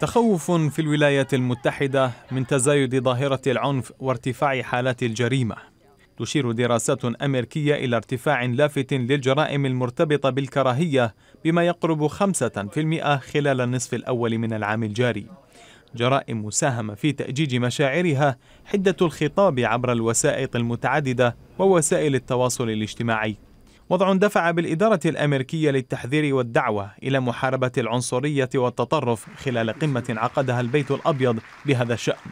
تخوف في الولايات المتحدة من تزايد ظاهرة العنف وارتفاع حالات الجريمة. تشير دراسات أمريكية إلى ارتفاع لافت للجرائم المرتبطة بالكراهية بما يقرب 5% خلال النصف الأول من العام الجاري. جرائم مساهمة في تأجيج مشاعرها حدة الخطاب عبر الوسائط المتعددة ووسائل التواصل الاجتماعي وضع دفع بالإدارة الأمريكية للتحذير والدعوة إلى محاربة العنصرية والتطرف خلال قمة عقدها البيت الأبيض بهذا الشأن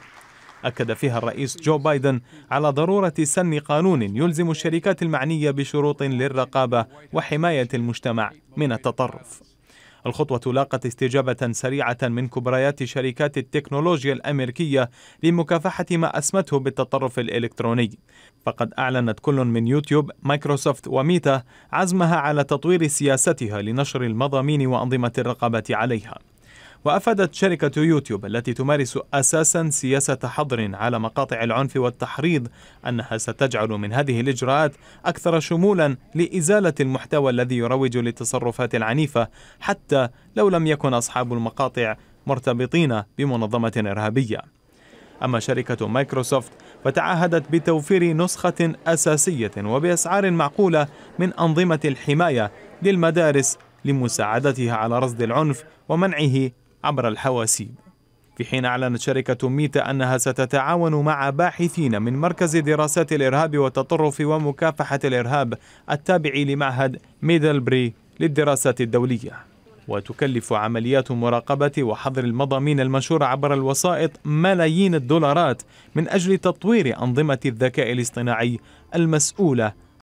أكد فيها الرئيس جو بايدن على ضرورة سن قانون يلزم الشركات المعنية بشروط للرقابة وحماية المجتمع من التطرف الخطوة لاقت استجابة سريعة من كبريات شركات التكنولوجيا الأمريكية لمكافحة ما أسمته بالتطرف الإلكتروني فقد أعلنت كل من يوتيوب، مايكروسوفت وميتا عزمها على تطوير سياستها لنشر المضامين وأنظمة الرقابة عليها وأفادت شركة يوتيوب التي تمارس أساسا سياسة حظر على مقاطع العنف والتحريض أنها ستجعل من هذه الإجراءات أكثر شمولا لإزالة المحتوى الذي يروج للتصرفات العنيفة حتى لو لم يكن أصحاب المقاطع مرتبطين بمنظمة إرهابية أما شركة مايكروسوفت فتعهدت بتوفير نسخة أساسية وبأسعار معقولة من أنظمة الحماية للمدارس لمساعدتها على رصد العنف ومنعه عبر الحواسيب في حين أعلنت شركة ميتا أنها ستتعاون مع باحثين من مركز دراسات الإرهاب والتطرف ومكافحة الإرهاب التابع لمعهد ميدلبري للدراسات الدولية وتكلف عمليات مراقبة وحظر المضامين المنشورة عبر الوسائط ملايين الدولارات من أجل تطوير أنظمة الذكاء الاصطناعي المسؤولة